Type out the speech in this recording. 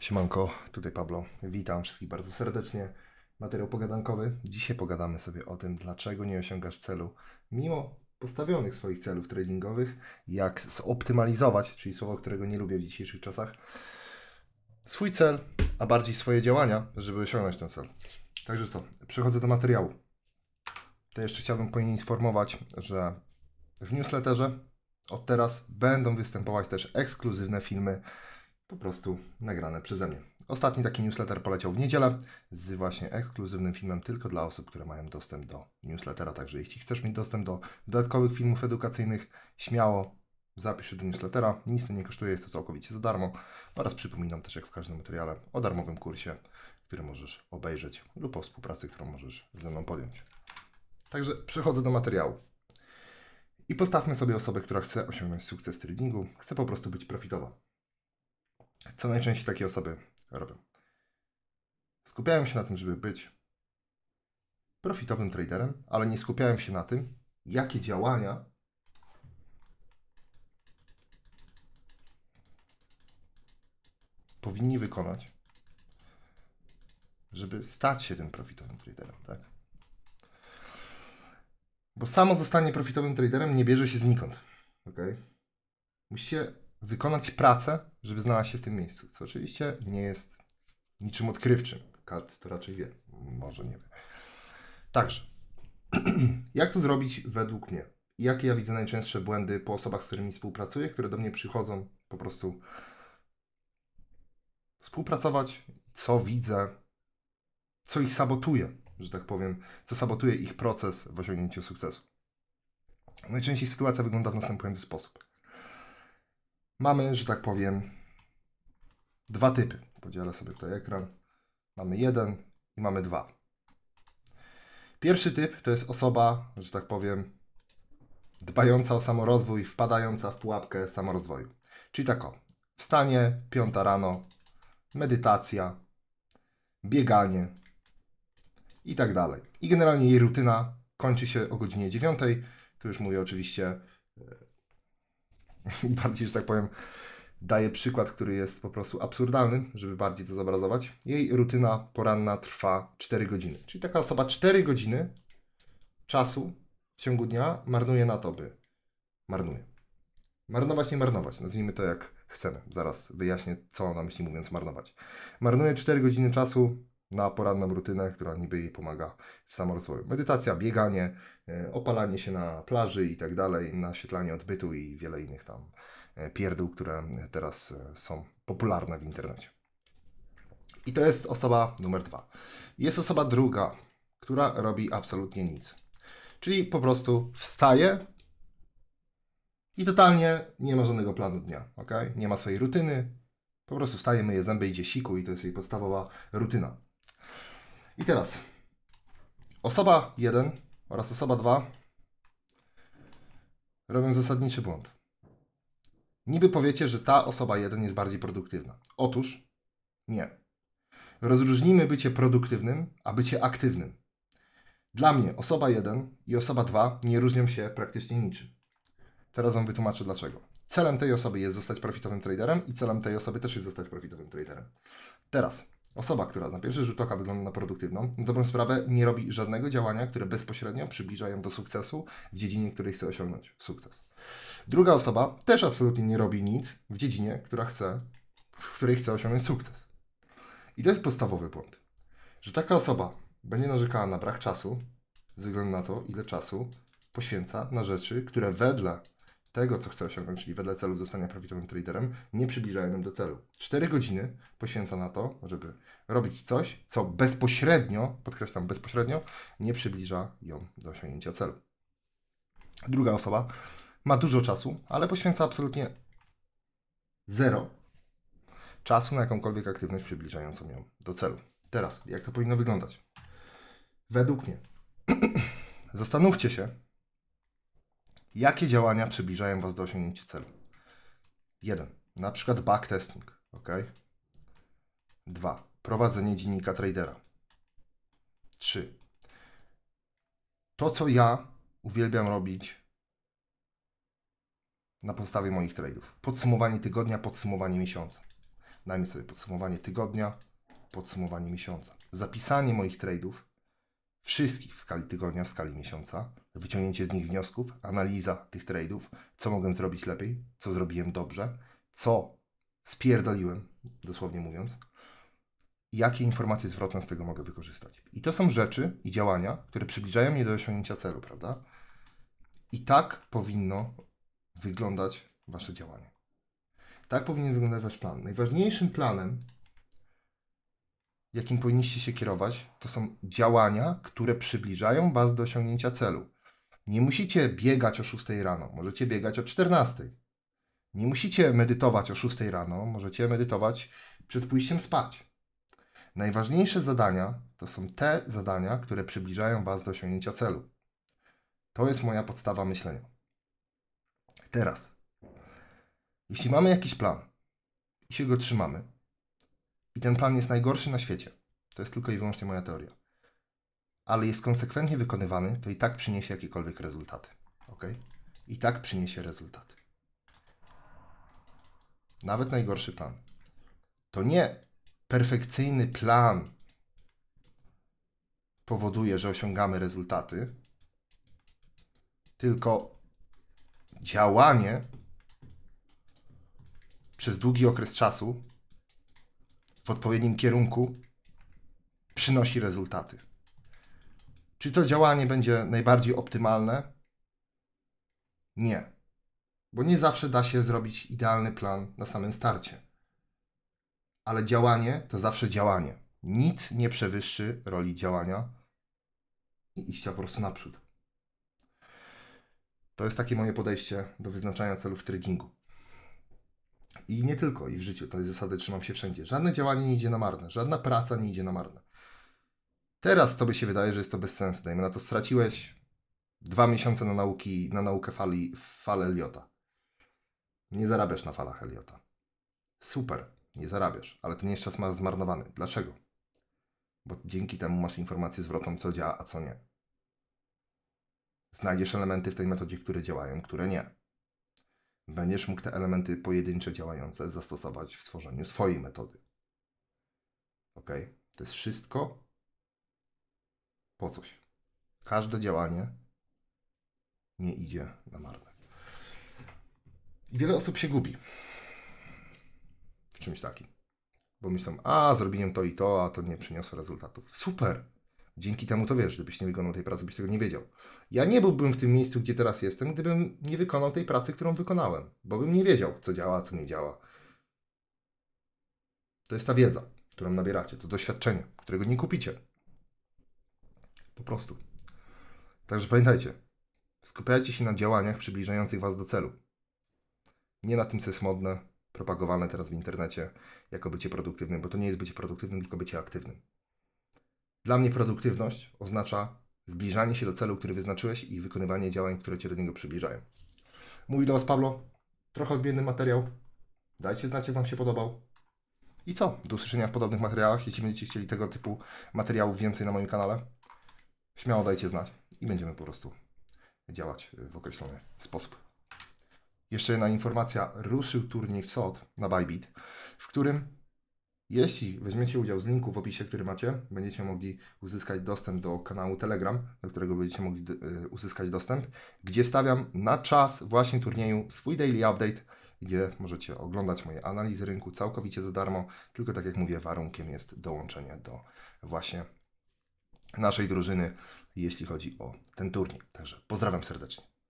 Siemanko, tutaj Pablo. Witam wszystkich bardzo serdecznie. Materiał pogadankowy. Dzisiaj pogadamy sobie o tym, dlaczego nie osiągasz celu, mimo postawionych swoich celów tradingowych, jak zoptymalizować, czyli słowo, którego nie lubię w dzisiejszych czasach, swój cel, a bardziej swoje działania, żeby osiągnąć ten cel. Także co, przechodzę do materiału. To jeszcze chciałbym poinformować, że w newsletterze od teraz będą występować też ekskluzywne filmy po prostu nagrane przeze mnie. Ostatni taki newsletter poleciał w niedzielę z właśnie ekskluzywnym filmem tylko dla osób, które mają dostęp do newslettera. Także jeśli chcesz mieć dostęp do dodatkowych filmów edukacyjnych, śmiało zapisz się do newslettera. Nic to nie kosztuje, jest to całkowicie za darmo. Oraz przypominam też, jak w każdym materiale, o darmowym kursie, który możesz obejrzeć lub o współpracy, którą możesz ze mną podjąć. Także przechodzę do materiału. I postawmy sobie osobę, która chce osiągnąć sukces w tradingu, chce po prostu być profitowa co najczęściej takie osoby robią? Skupiają się na tym, żeby być profitowym traderem, ale nie skupiają się na tym, jakie działania powinni wykonać, żeby stać się tym profitowym traderem, tak? Bo samo zostanie profitowym traderem nie bierze się znikąd. Okay? Musicie wykonać pracę, żeby znalazł się w tym miejscu. Co oczywiście nie jest niczym odkrywczym. Kat to raczej wie, może nie wie. Także, jak to zrobić według mnie? Jakie ja widzę najczęstsze błędy po osobach, z którymi współpracuję, które do mnie przychodzą po prostu współpracować, co widzę, co ich sabotuje, że tak powiem, co sabotuje ich proces w osiągnięciu sukcesu. Najczęściej sytuacja wygląda w następujący sposób mamy, że tak powiem, dwa typy. Podzielę sobie tutaj ekran. Mamy jeden i mamy dwa. Pierwszy typ to jest osoba, że tak powiem, dbająca o samorozwój, wpadająca w pułapkę samorozwoju. Czyli tak o, wstanie, piąta rano, medytacja, bieganie i tak dalej. I generalnie jej rutyna kończy się o godzinie dziewiątej. Tu już mówię oczywiście e, bardziej, że tak powiem, daje przykład, który jest po prostu absurdalny, żeby bardziej to zobrazować. Jej rutyna poranna trwa 4 godziny. Czyli taka osoba 4 godziny czasu w ciągu dnia marnuje na to, by marnuje. Marnować, nie marnować. Nazwijmy to jak chcemy. Zaraz wyjaśnię, co mam na myśli mówiąc marnować. Marnuje 4 godziny czasu na poranną rutynę, która niby jej pomaga w samorozwoju. Medytacja, bieganie, e, opalanie się na plaży i tak dalej, naświetlanie odbytu i wiele innych tam e, pierdół, które teraz e, są popularne w internecie. I to jest osoba numer dwa. Jest osoba druga, która robi absolutnie nic. Czyli po prostu wstaje i totalnie nie ma żadnego planu dnia, ok? Nie ma swojej rutyny, po prostu wstaje, myje zęby, idzie siku i to jest jej podstawowa rutyna. I teraz osoba 1 oraz osoba 2 robią zasadniczy błąd. Niby powiecie, że ta osoba 1 jest bardziej produktywna. Otóż nie. Rozróżnijmy bycie produktywnym, a bycie aktywnym. Dla mnie osoba 1 i osoba 2 nie różnią się praktycznie niczym. Teraz Wam wytłumaczę dlaczego. Celem tej osoby jest zostać profitowym traderem i celem tej osoby też jest zostać profitowym traderem. Teraz Osoba, która na pierwszy rzut oka wygląda na produktywną, na dobrą sprawę nie robi żadnego działania, które bezpośrednio przybliża ją do sukcesu w dziedzinie, której chce osiągnąć sukces. Druga osoba też absolutnie nie robi nic w dziedzinie, która chce, w której chce osiągnąć sukces. I to jest podstawowy błąd, że taka osoba będzie narzekała na brak czasu, ze względu na to, ile czasu poświęca na rzeczy, które wedle tego, co chce osiągnąć, czyli wedle celów zostania prawidłowym traderem, nie przybliżają nam do celu. 4 godziny poświęca na to, żeby robić coś, co bezpośrednio, podkreślam bezpośrednio, nie przybliża ją do osiągnięcia celu. Druga osoba ma dużo czasu, ale poświęca absolutnie zero czasu na jakąkolwiek aktywność przybliżającą ją do celu. Teraz, jak to powinno wyglądać? Według mnie, zastanówcie się, Jakie działania przybliżają Was do osiągnięcia celu? 1. Na przykład backtesting. Ok. 2. Prowadzenie dziennika tradera. 3. To, co ja uwielbiam robić na podstawie moich tradeów. Podsumowanie tygodnia, podsumowanie miesiąca. Dajmy sobie podsumowanie tygodnia, podsumowanie miesiąca. Zapisanie moich tradeów wszystkich w skali tygodnia, w skali miesiąca, wyciągnięcie z nich wniosków, analiza tych trade'ów, co mogłem zrobić lepiej, co zrobiłem dobrze, co spierdoliłem, dosłownie mówiąc, jakie informacje zwrotne z tego mogę wykorzystać. I to są rzeczy i działania, które przybliżają mnie do osiągnięcia celu, prawda? I tak powinno wyglądać Wasze działanie. Tak powinien wyglądać Wasz plan. Najważniejszym planem jakim powinniście się kierować, to są działania, które przybliżają Was do osiągnięcia celu. Nie musicie biegać o 6 rano, możecie biegać o 14. Nie musicie medytować o 6 rano, możecie medytować przed pójściem spać. Najważniejsze zadania to są te zadania, które przybliżają Was do osiągnięcia celu. To jest moja podstawa myślenia. Teraz, jeśli mamy jakiś plan i się go trzymamy, i ten plan jest najgorszy na świecie. To jest tylko i wyłącznie moja teoria. Ale jest konsekwentnie wykonywany, to i tak przyniesie jakiekolwiek rezultaty. Ok? I tak przyniesie rezultaty. Nawet najgorszy plan. To nie perfekcyjny plan powoduje, że osiągamy rezultaty, tylko działanie przez długi okres czasu w odpowiednim kierunku przynosi rezultaty. Czy to działanie będzie najbardziej optymalne? Nie, bo nie zawsze da się zrobić idealny plan na samym starcie. Ale działanie to zawsze działanie. Nic nie przewyższy roli działania i iścia po prostu naprzód. To jest takie moje podejście do wyznaczania celów w tradingu i nie tylko, i w życiu tej zasady trzymam się wszędzie. Żadne działanie nie idzie na marne, żadna praca nie idzie na marne. Teraz tobie się wydaje, że jest to bez sensu. Dajmy na to, straciłeś dwa miesiące na, nauki, na naukę fali, fal Eliota. Nie zarabiasz na falach Eliota. Super, nie zarabiasz, ale ten jest czas masz zmarnowany. Dlaczego? Bo dzięki temu masz informację zwrotną, co działa, a co nie. Znajdziesz elementy w tej metodzie, które działają, które nie będziesz mógł te elementy pojedyncze działające zastosować w tworzeniu swojej metody. Ok? To jest wszystko po coś. Każde działanie nie idzie na marne. I wiele osób się gubi w czymś takim. Bo myślą, a zrobiłem to i to, a to nie przyniosło rezultatów. Super! Dzięki temu to wiesz, gdybyś nie wykonał tej pracy, byś tego nie wiedział. Ja nie byłbym w tym miejscu, gdzie teraz jestem, gdybym nie wykonał tej pracy, którą wykonałem, bo bym nie wiedział, co działa, co nie działa. To jest ta wiedza, którą nabieracie, to doświadczenie, którego nie kupicie. Po prostu. Także pamiętajcie, skupiajcie się na działaniach przybliżających Was do celu. Nie na tym, co jest modne, propagowane teraz w internecie, jako bycie produktywnym, bo to nie jest bycie produktywnym, tylko bycie aktywnym. Dla mnie produktywność oznacza zbliżanie się do celu, który wyznaczyłeś i wykonywanie działań, które Cię do niego przybliżają. Mówi do Was Pablo, trochę odmienny materiał. Dajcie znać, jak Wam się podobał. I co? Do usłyszenia w podobnych materiałach. Jeśli będziecie chcieli tego typu materiałów więcej na moim kanale, śmiało dajcie znać i będziemy po prostu działać w określony sposób. Jeszcze jedna informacja. Ruszył turniej w SOT na Bybit, w którym jeśli weźmiecie udział z linku w opisie, który macie, będziecie mogli uzyskać dostęp do kanału Telegram, do którego będziecie mogli e, uzyskać dostęp, gdzie stawiam na czas właśnie turnieju swój daily update, gdzie możecie oglądać moje analizy rynku całkowicie za darmo, tylko tak jak mówię, warunkiem jest dołączenie do właśnie naszej drużyny, jeśli chodzi o ten turniej. Także pozdrawiam serdecznie.